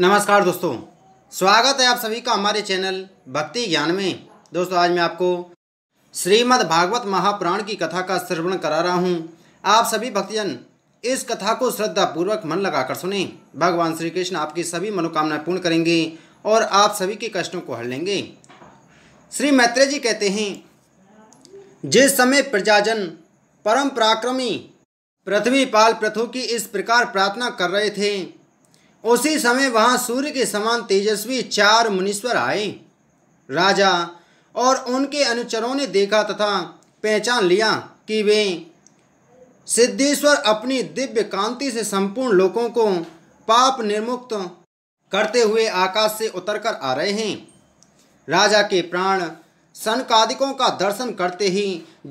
नमस्कार दोस्तों स्वागत है आप सभी का हमारे चैनल भक्ति ज्ञान में दोस्तों आज मैं आपको श्रीमद् भागवत महापुराण की कथा का श्रवण करा रहा हूँ आप सभी भक्तजन इस कथा को श्रद्धा पूर्वक मन लगाकर सुने भगवान श्री कृष्ण आपकी सभी मनोकामनाएं पूर्ण करेंगे और आप सभी के कष्टों को हर लेंगे श्री मैत्रेय जी कहते हैं जिस समय प्रजाजन परम पराक्रमी पृथ्वीपाल प्रथु की इस प्रकार प्रार्थना कर रहे थे उसी समय वहां सूर्य के समान तेजस्वी चार मुनीश्वर आए राजा और उनके अनुचरों ने देखा तथा पहचान लिया कि वे सिद्धेश्वर अपनी दिव्य कांति से संपूर्ण लोगों को पाप निर्मुक्त करते हुए आकाश से उतरकर आ रहे हैं राजा के प्राण सनकादिकों का दर्शन करते ही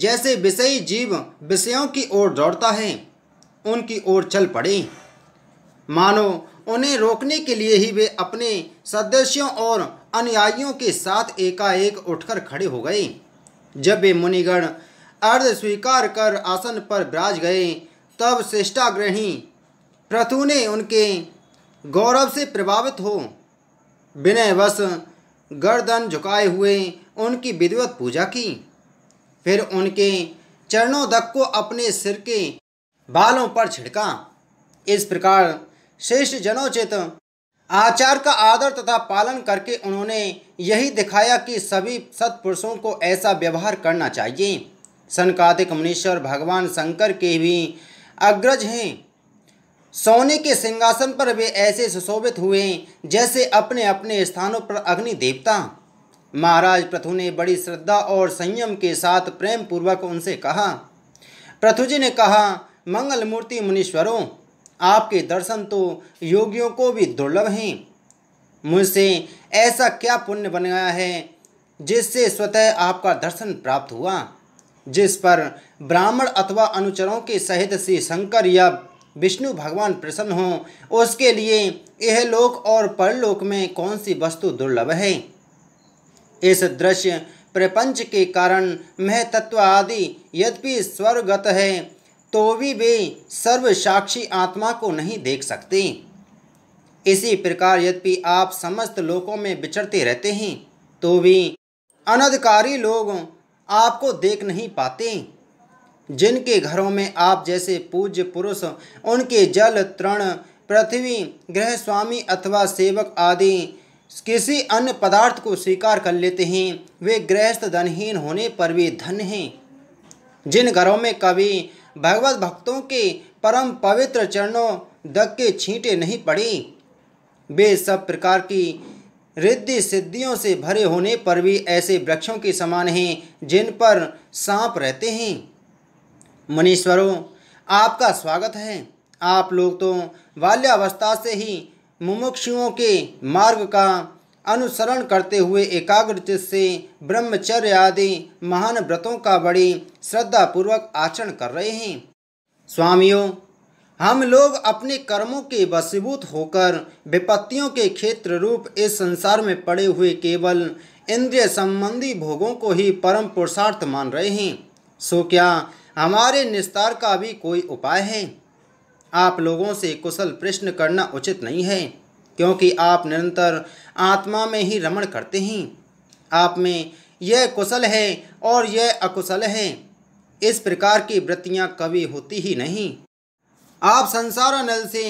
जैसे विषयी जीव विषयों की ओर दौड़ता है उनकी ओर चल पड़े मानो उन्हें रोकने के लिए ही वे अपने सदस्यों और अनुयायियों के साथ एकाएक उठकर खड़े हो गए जब वे मुनिगण अर्ध स्वीकार कर आसन पर विराज गए तब श्रेष्ठाग्रही प्रथु ने उनके गौरव से प्रभावित हो विनयवश गर्दन झुकाए हुए उनकी विधिवत पूजा की फिर उनके चरणों दक को अपने सिर के बालों पर छिड़का इस प्रकार श्रेष्ठ जनोचित आचार का आदर तथा पालन करके उन्होंने यही दिखाया कि सभी सत्पुरुषों को ऐसा व्यवहार करना चाहिए सनकादिक मुनीश्वर भगवान शंकर के भी अग्रज हैं सोने के सिंहासन पर वे ऐसे सुशोभित हुए जैसे अपने अपने स्थानों पर अग्नि देवता महाराज प्रथु ने बड़ी श्रद्धा और संयम के साथ प्रेम पूर्वक उनसे कहा प्रथु जी ने कहा मंगलमूर्ति मुनीश्वरों आपके दर्शन तो योगियों को भी दुर्लभ हैं मुझसे ऐसा क्या पुण्य बन गया है जिससे स्वतः आपका दर्शन प्राप्त हुआ जिस पर ब्राह्मण अथवा अनुचरों के सहित श्री शंकर या विष्णु भगवान प्रसन्न हों उसके लिए यह लोक और परलोक में कौन सी वस्तु दुर्लभ है इस दृश्य प्रपंच के कारण मह तत्व आदि यद्यपि स्वर्गत है तो भी वे सर्वसाक्षी आत्मा को नहीं देख सकते इसी प्रकार यद्यपि आप समस्त लोकों में विचरते रहते हैं तो भी अनधिकारी लोग आपको देख नहीं पाते जिनके घरों में आप जैसे पूज्य पुरुष उनके जल तृण पृथ्वी ग्रह स्वामी अथवा सेवक आदि किसी अन्य पदार्थ को स्वीकार कर लेते हैं वे गृहस्थ धनहीन होने पर भी धन हैं जिन घरों में कभी भगवत भक्तों के परम पवित्र चरणों दक के छींटे नहीं पड़ी वे सब प्रकार की रिद्धि सिद्धियों से भरे होने पर भी ऐसे वृक्षों के समान हैं जिन पर सांप रहते हैं मनीश्वरों आपका स्वागत है आप लोग तो बाल्यावस्था से ही मुमुक्षुओं के मार्ग का अनुसरण करते हुए एकाग्रचित से ब्रह्मचर्य आदि महान व्रतों का बड़ी श्रद्धापूर्वक आचरण कर रहे हैं स्वामियों हम लोग अपने कर्मों के वशीभूत होकर विपत्तियों के क्षेत्र रूप इस संसार में पड़े हुए केवल इंद्रिय संबंधी भोगों को ही परम पुरुषार्थ मान रहे हैं सो क्या हमारे निस्तार का भी कोई उपाय है आप लोगों से कुशल प्रश्न करना उचित नहीं है क्योंकि आप निरंतर आत्मा में ही रमण करते हैं आप में यह कुशल है और यह अकुशल है इस प्रकार की वृत्तियाँ कभी होती ही नहीं आप संसार नल से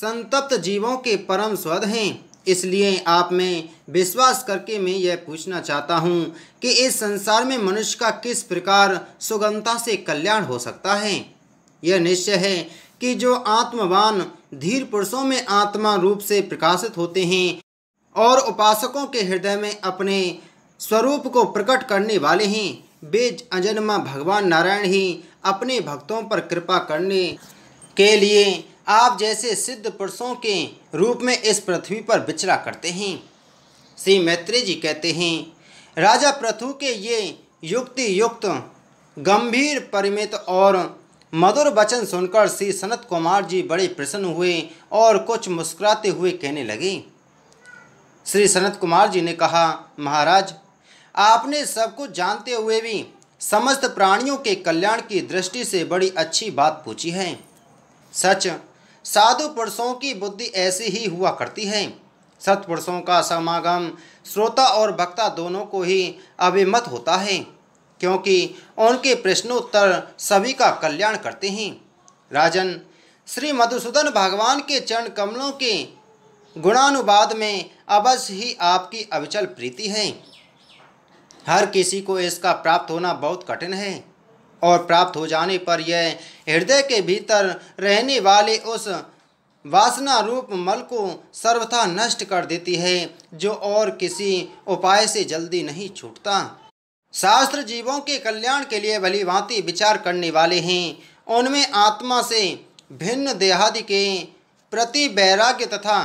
संतप्त जीवों के परम स्वद हैं इसलिए आप में विश्वास करके मैं यह पूछना चाहता हूँ कि इस संसार में मनुष्य का किस प्रकार सुगमता से कल्याण हो सकता है यह निश्चय है कि जो आत्मवान धीर पुरुषों में आत्मा रूप से प्रकाशित होते हैं और उपासकों के हृदय में अपने स्वरूप को प्रकट करने वाले हैं वे अजन्मा भगवान नारायण ही अपने भक्तों पर कृपा करने के लिए आप जैसे सिद्ध पुरुषों के रूप में इस पृथ्वी पर विचरा करते हैं श्री मैत्री जी कहते हैं राजा प्रथु के ये युक्ति युक्त गंभीर परिमित और मधुर वचन सुनकर श्री सनत कुमार जी बड़े प्रसन्न हुए और कुछ मुस्कुराते हुए कहने लगे श्री सनत कुमार जी ने कहा महाराज आपने सब कुछ जानते हुए भी समस्त प्राणियों के कल्याण की दृष्टि से बड़ी अच्छी बात पूछी है सच साधु पुरुषों की बुद्धि ऐसी ही हुआ करती है सत्पुरुषों का समागम श्रोता और भक्ता दोनों को ही अभिमत होता है क्योंकि उनके प्रश्नोत्तर सभी का कल्याण करते हैं राजन श्री मधुसूदन भगवान के चरण कमलों के गुणानुवाद में अवश्य ही आपकी अविचल प्रीति है हर किसी को इसका प्राप्त होना बहुत कठिन है और प्राप्त हो जाने पर यह हृदय के भीतर रहने वाले उस वासना रूप मल को सर्वथा नष्ट कर देती है जो और किसी उपाय से जल्दी नहीं छूटता शास्त्र जीवों के कल्याण के लिए भली भांति विचार करने वाले हैं उनमें आत्मा से भिन्न देहादि के प्रति वैराग्य तथा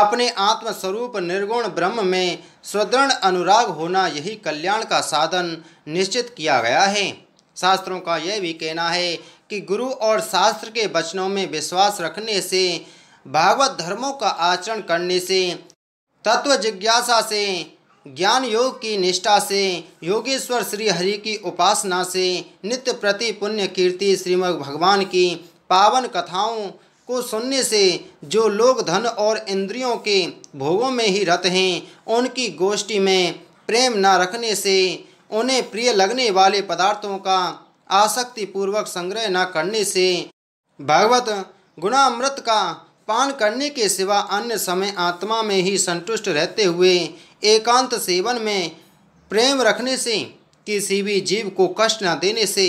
अपने आत्मस्वरूप निर्गुण ब्रह्म में सुदृढ़ अनुराग होना यही कल्याण का साधन निश्चित किया गया है शास्त्रों का यह भी कहना है कि गुरु और शास्त्र के वचनों में विश्वास रखने से भागवत धर्मों का आचरण करने से तत्व जिज्ञासा से ज्ञान योग की निष्ठा से योगेश्वर श्री हरि की उपासना से नित्य प्रति पुण्य कीर्ति श्रीमद भगवान की पावन कथाओं को सुनने से जो लोग धन और इंद्रियों के भोगों में ही रत हैं उनकी गोष्ठी में प्रेम न रखने से उन्हें प्रिय लगने वाले पदार्थों का आसक्तिपूर्वक संग्रह न करने से भगवत गुणामृत का पान करने के सिवा अन्य समय आत्मा में ही संतुष्ट रहते हुए एकांत सेवन में प्रेम रखने से किसी भी जीव को कष्ट न देने से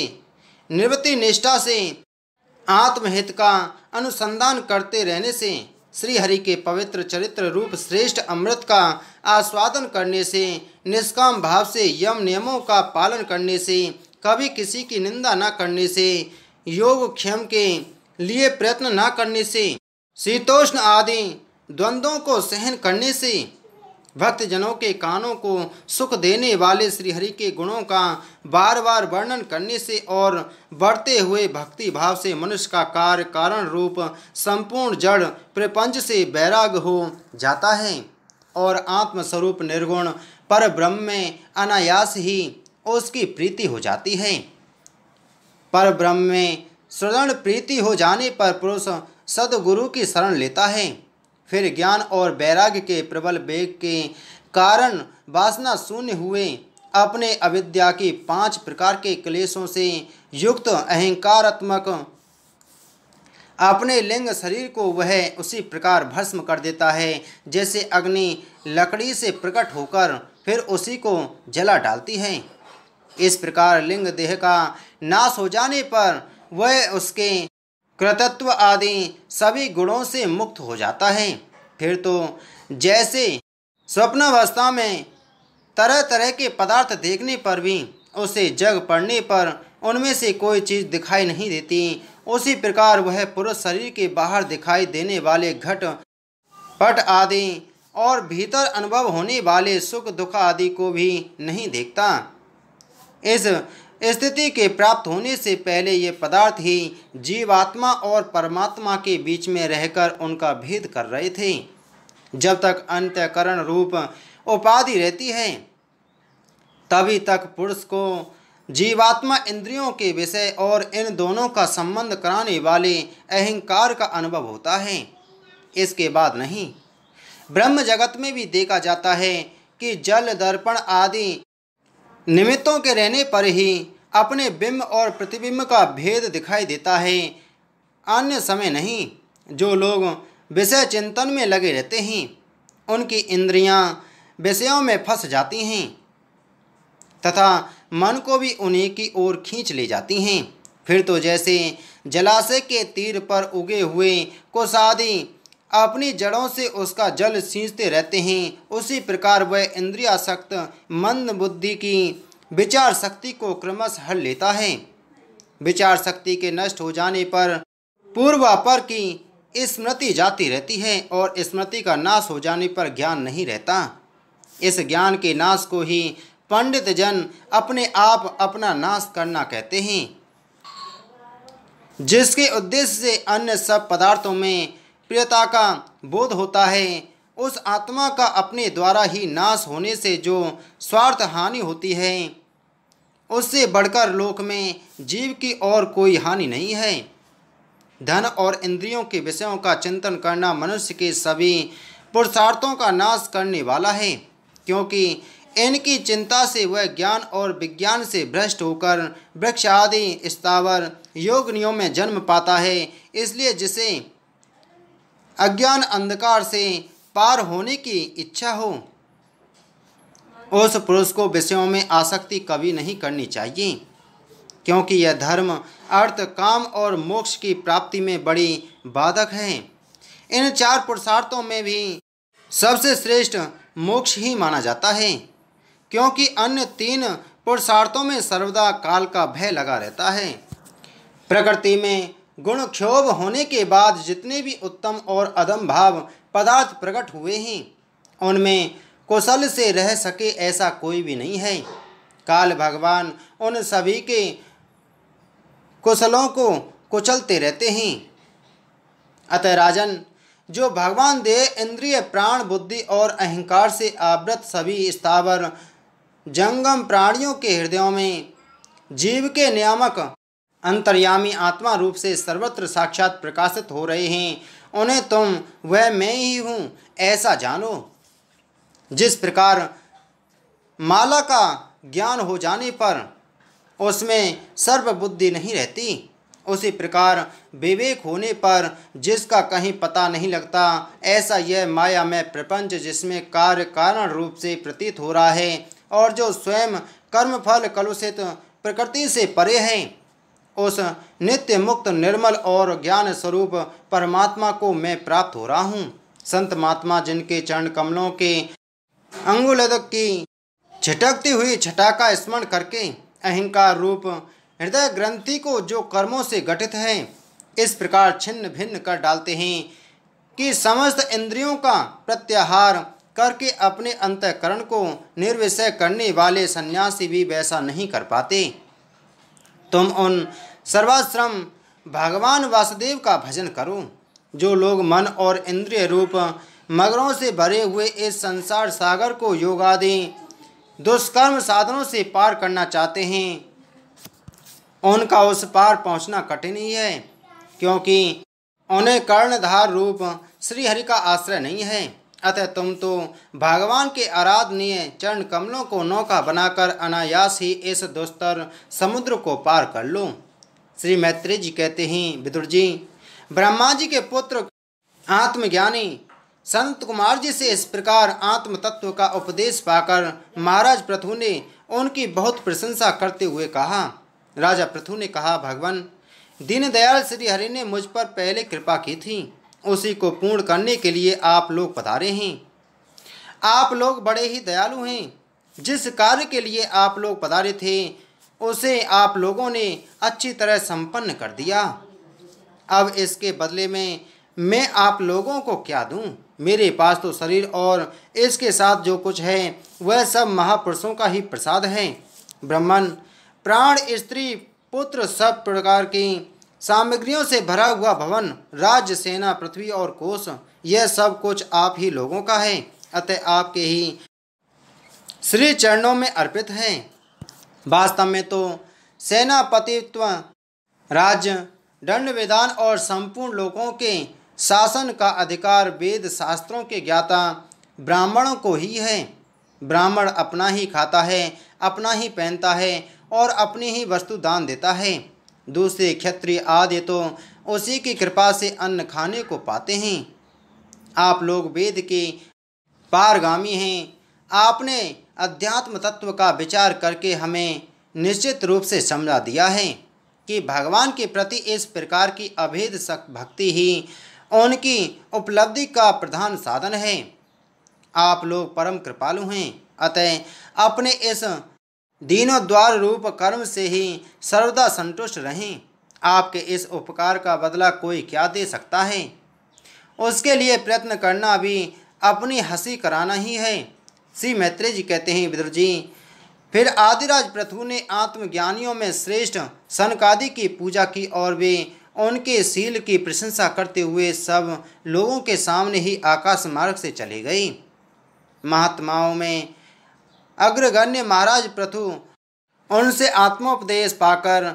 निवृत्ति निष्ठा से आत्महित का अनुसंधान करते रहने से श्री हरि के पवित्र चरित्र रूप श्रेष्ठ अमृत का आस्वादन करने से निष्काम भाव से यम नियमों का पालन करने से कभी किसी की निंदा न करने से योग क्षम के लिए प्रयत्न न करने से शीतोष्ण आदि द्वंद्वों को सहन करने से भक्त जनों के कानों को सुख देने वाले श्रीहरि के गुणों का बार बार वर्णन करने से और बढ़ते हुए भक्ति भाव से मनुष्य का कार्य कारण रूप संपूर्ण जड़ प्रपंच से बैराग हो जाता है और आत्मस्वरूप निर्गुण पर ब्रह्म में अनायास ही उसकी प्रीति हो जाती है पर ब्रह्म में सृदण प्रीति हो जाने पर पुरुष सदगुरु की शरण लेता है फिर ज्ञान और वैराग्य के प्रबल वेग के कारण वासना शून्य हुए अपने अविद्या के पांच प्रकार के क्लेशों से युक्त अहंकारात्मक अपने लिंग शरीर को वह उसी प्रकार भस्म कर देता है जैसे अग्नि लकड़ी से प्रकट होकर फिर उसी को जला डालती है इस प्रकार लिंग देह का नाश हो जाने पर वह उसके कृतत्व आदि सभी गुणों से मुक्त हो जाता है फिर तो जैसे स्वप्नावस्था में तरह तरह के पदार्थ देखने पर भी उसे जग पड़ने पर उनमें से कोई चीज़ दिखाई नहीं देती उसी प्रकार वह पुरुष शरीर के बाहर दिखाई देने वाले घट पट आदि और भीतर अनुभव होने वाले सुख दुख आदि को भी नहीं देखता इस स्थिति के प्राप्त होने से पहले ये पदार्थ ही जीवात्मा और परमात्मा के बीच में रहकर उनका भेद कर रहे थे जब तक अंत्यकरण रूप उपाधि रहती है तभी तक पुरुष को जीवात्मा इंद्रियों के विषय और इन दोनों का संबंध कराने वाले अहंकार का अनुभव होता है इसके बाद नहीं ब्रह्म जगत में भी देखा जाता है कि जल दर्पण आदि निमित्तों के रहने पर ही अपने बिंब और प्रतिबिंब का भेद दिखाई देता है अन्य समय नहीं जो लोग विषय चिंतन में लगे रहते हैं उनकी इंद्रियां विषयों में फंस जाती हैं तथा मन को भी उन्हीं की ओर खींच ले जाती हैं फिर तो जैसे जलाशय के तीर पर उगे हुए कोसादी अपनी जड़ों से उसका जल सींचते रहते हैं उसी प्रकार वह इंद्रियाशक्त मंद बुद्धि की विचार शक्ति को क्रमश हर लेता है विचार शक्ति के नष्ट हो जाने पर पूर्वापर की स्मृति जाती रहती है और स्मृति का नाश हो जाने पर ज्ञान नहीं रहता इस ज्ञान के नाश को ही पंडित जन अपने आप अपना नाश करना कहते हैं जिसके उद्देश्य से अन्य सब पदार्थों में प्रियता का बोध होता है उस आत्मा का अपने द्वारा ही नाश होने से जो स्वार्थ हानि होती है उससे बढ़कर लोक में जीव की और कोई हानि नहीं है धन और इंद्रियों के विषयों का चिंतन करना मनुष्य के सभी पुरुषार्थों का नाश करने वाला है क्योंकि इनकी चिंता से वह ज्ञान और विज्ञान से भ्रष्ट होकर वृक्ष आदि स्थावर योगनियों में जन्म पाता है इसलिए जिसे अज्ञान अंधकार से पार होने की इच्छा हो उस पुरुष को विषयों में आसक्ति कभी नहीं करनी चाहिए क्योंकि यह धर्म अर्थ काम और मोक्ष की प्राप्ति में बड़ी बाधक है इन चार पुरुषार्थों में भी सबसे श्रेष्ठ मोक्ष ही माना जाता है क्योंकि अन्य तीन पुरुषार्थों में सर्वदा काल का भय लगा रहता है प्रकृति में गुण क्षोभ होने के बाद जितने भी उत्तम और अदम भाव पदार्थ प्रकट हुए हैं उनमें कुशल से रह सके ऐसा कोई भी नहीं है काल भगवान उन सभी के कुशलों को कुचलते रहते हैं अतः राजन जो भगवान देह इंद्रिय प्राण बुद्धि और अहंकार से आवृत सभी स्थावर जंगम प्राणियों के हृदयों में जीव के नियामक अंतर्यामी आत्मा रूप से सर्वत्र साक्षात प्रकाशित हो रहे हैं उन्हें तुम वह मैं ही हूँ ऐसा जानो जिस प्रकार माला का ज्ञान हो जाने पर उसमें सर्वबुद्धि नहीं रहती उसी प्रकार विवेक होने पर जिसका कहीं पता नहीं लगता ऐसा यह माया में प्रपंच जिसमें कार्य कारण रूप से प्रतीत हो रहा है और जो स्वयं कर्मफल कलुषित प्रकृति से परे हैं उस नित्य मुक्त निर्मल और ज्ञान स्वरूप परमात्मा को मैं प्राप्त हो रहा हूँ संत महात्मा जिनके चरण कमलों के अंगुलदक की छिटकती हुई छटा का स्मरण करके अहंकार रूप हृदय ग्रंथि को जो कर्मों से गठित है इस प्रकार छिन्न भिन्न कर डालते हैं कि समस्त इंद्रियों का प्रत्याहार करके अपने अंतकरण को निर्विषय करने वाले सन्यासी भी वैसा नहीं कर पाते तुम उन सर्वाश्रम भगवान वासुदेव का भजन करो जो लोग मन और इंद्रिय रूप मगरों से भरे हुए इस संसार सागर को योगादि दुष्कर्म साधनों से पार करना चाहते हैं उनका उस पार पहुंचना कठिन ही है क्योंकि उन्हें कर्णधार रूप श्रीहरि का आश्रय नहीं है अतः तुम तो भगवान के आराधनीय चरण कमलों को नौका बनाकर अनायास ही इस दुस्तर समुद्र को पार कर लो श्री मैत्री जी कहते हैं विदुर जी ब्रह्मा जी के पुत्र आत्मज्ञानी संत कुमार जी से इस प्रकार आत्म तत्व का उपदेश पाकर महाराज प्रथु ने उनकी बहुत प्रशंसा करते हुए कहा राजा प्रथु ने कहा भगवान दीनदयाल श्री हरि ने मुझ पर पहले कृपा की थी उसी को पूर्ण करने के लिए आप लोग पधारे हैं आप लोग बड़े ही दयालु हैं जिस कार्य के लिए आप लोग पधारे थे उसे आप लोगों ने अच्छी तरह संपन्न कर दिया अब इसके बदले में मैं आप लोगों को क्या दूं? मेरे पास तो शरीर और इसके साथ जो कुछ है वह सब महापुरुषों का ही प्रसाद है ब्राह्मण प्राण स्त्री पुत्र सब प्रकार की सामग्रियों से भरा हुआ भवन राज्य सेना पृथ्वी और कोष यह सब कुछ आप ही लोगों का है अतः आपके ही श्री चरणों में अर्पित हैं वास्तव में तो सेनापतित्व राज्य दंड विधान और संपूर्ण लोगों के शासन का अधिकार वेद शास्त्रों के ज्ञाता ब्राह्मणों को ही है ब्राह्मण अपना ही खाता है अपना ही पहनता है और अपनी ही वस्तु दान देता है दूसरे क्षत्रिय आदि तो उसी की कृपा से अन्न खाने को पाते हैं आप लोग वेद के पारगामी हैं आपने अध्यात्म तत्व का विचार करके हमें निश्चित रूप से समझा दिया है कि भगवान के प्रति इस प्रकार की अभेद भक्ति ही उनकी उपलब्धि का प्रधान साधन है आप लोग परम कृपालु हैं अतः अपने इस दीनोद्वार रूप कर्म से ही सर्वदा संतुष्ट रहें आपके इस उपकार का बदला कोई क्या दे सकता है उसके लिए प्रयत्न करना भी अपनी हंसी कराना ही है श्री मैत्रेय जी कहते हैं विदुर जी फिर आदिराज प्रथु ने आत्मज्ञानियों में श्रेष्ठ सनकादि की पूजा की और वे उनके सील की प्रशंसा करते हुए सब लोगों के सामने ही आकाश मार्ग से चले गई महात्माओं में अग्रगण्य महाराज प्रथु उनसे आत्मोपदेश पाकर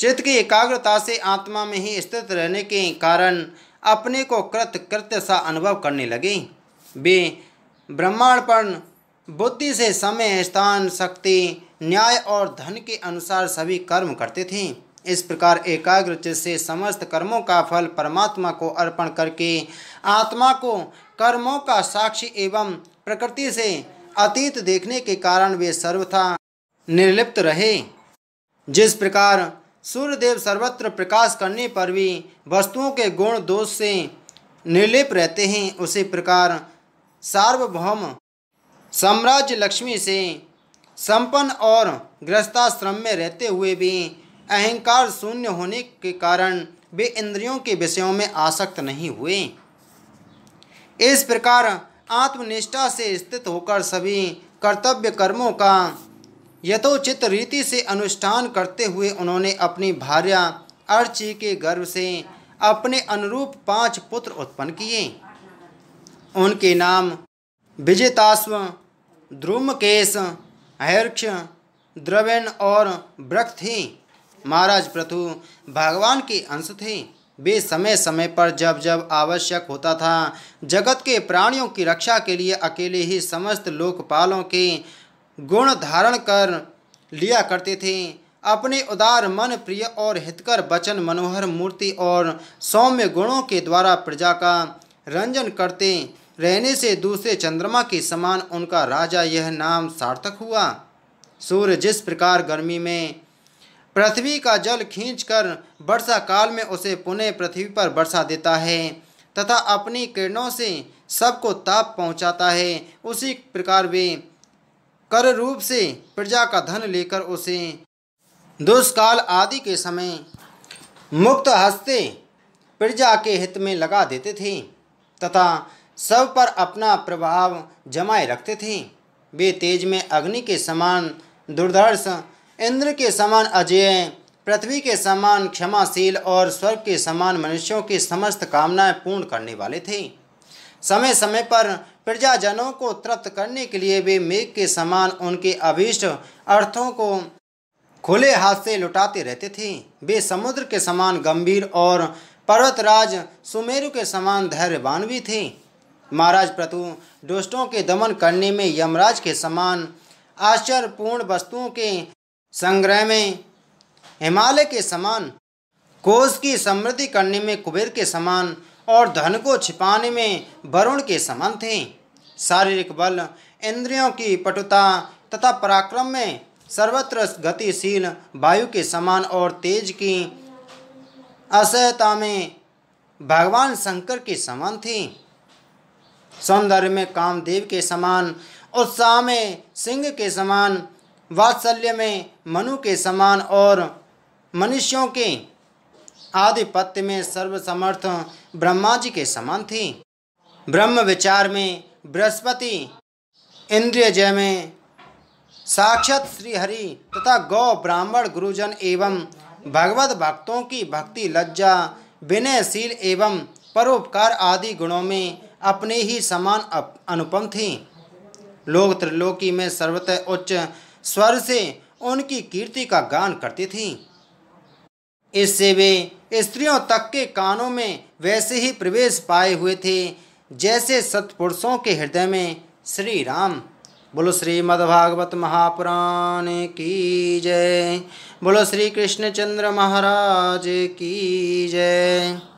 चित्त की एकाग्रता से आत्मा में ही स्थित रहने के कारण अपने को कृत कृत्य सा अनुभव करने लगे वे ब्रह्मांडपण बुद्धि से समय स्थान शक्ति न्याय और धन के अनुसार सभी कर्म करते थे इस प्रकार एकाग्र से समस्त कर्मों का फल परमात्मा को अर्पण करके आत्मा को कर्मों का साक्षी एवं प्रकृति से अतीत देखने के कारण वे सर्वथा निर्लिप्त रहे जिस प्रकार सूर्यदेव सर्वत्र प्रकाश करने पर भी वस्तुओं के गुण दोष से निर्लिप रहते हैं उसी प्रकार सार्वभौम साम्राज्य लक्ष्मी से संपन्न और गृहस्थाश्रम में रहते हुए भी अहंकार शून्य होने के कारण वे इंद्रियों के विषयों में आसक्त नहीं हुए इस प्रकार आत्मनिष्ठा से स्थित होकर सभी कर्तव्य कर्मों का यथोचित रीति से अनुष्ठान करते हुए उन्होंने अपनी भार्या अर्ची के गर्भ से अपने अनुरूप पांच पुत्र उत्पन्न किए उनके नाम विजेताश्व ध्रुमकेश हर्क्ष द्रवेण और ब्रक थी महाराज प्रथु भगवान के अंश थे वे समय समय पर जब जब आवश्यक होता था जगत के प्राणियों की रक्षा के लिए अकेले ही समस्त लोकपालों के गुण धारण कर लिया करते थे अपने उदार मन प्रिय और हितकर वचन मनोहर मूर्ति और सौम्य गुणों के द्वारा प्रजा का रंजन करते रहने से दूसरे चंद्रमा के समान उनका राजा यह नाम सार्थक हुआ सूर्य जिस प्रकार गर्मी में पृथ्वी का जल खींचकर वर्षा काल में उसे पुनः पृथ्वी पर बरसा देता है तथा अपनी किरणों से सबको ताप पहुंचाता है उसी प्रकार वे कर रूप से प्रजा का धन लेकर उसे दुष्काल आदि के समय मुक्त हस्ते प्रजा के हित में लगा देते थे तथा सब पर अपना प्रभाव जमाए रखते थे वे तेज में अग्नि के समान दुर्धर्ष इंद्र के समान अजय पृथ्वी के समान क्षमाशील और स्वर्ग के समान मनुष्यों की समस्त कामनाएं पूर्ण करने वाले थे समय समय पर प्रजाजनों को तृप्त करने के लिए वे मेघ के समान उनके अभीष्ट अर्थों को खुले हाथ से लुटाते रहते थे वे समुद्र के समान गंभीर और पर्वतराज सुमेरु के समान धैर्यवान भी थे महाराज प्रतु दुष्टों के दमन करने में यमराज के समान आश्चर्यपूर्ण वस्तुओं के संग्रह में हिमालय के समान कोष की समृद्धि करने में कुबेर के समान और धन को छिपाने में वरुण के समान थे शारीरिक बल इंद्रियों की पटुता तथा पराक्रम में सर्वत्र गतिशील वायु के समान और तेज की असहता में भगवान शंकर के समान थी सौंदर्य में कामदेव के समान उत्साह में सिंह के समान वात्सल्य में मनु के समान और मनुष्यों के आधिपत्य में सर्वसमर्थ ब्रह्मा जी के समान थी ब्रह्म विचार में बृहस्पति इंद्रिय जय में साक्षात हरि तथा गौ ब्राह्मण गुरुजन एवं भगवत भक्तों की भक्ति लज्जा विनयशील एवं परोपकार आदि गुणों में अपने ही समान अनुपम थी लोग त्रिलोकी में सर्वतः उच्च स्वर से उनकी कीर्ति का गान करती थीं इससे वे स्त्रियों तक के कानों में वैसे ही प्रवेश पाए हुए थे जैसे सत्पुरुषों के हृदय में श्री राम बोलो श्री मद्भागवत महापुराण की जय बोलो श्री कृष्णचंद्र महाराज की जय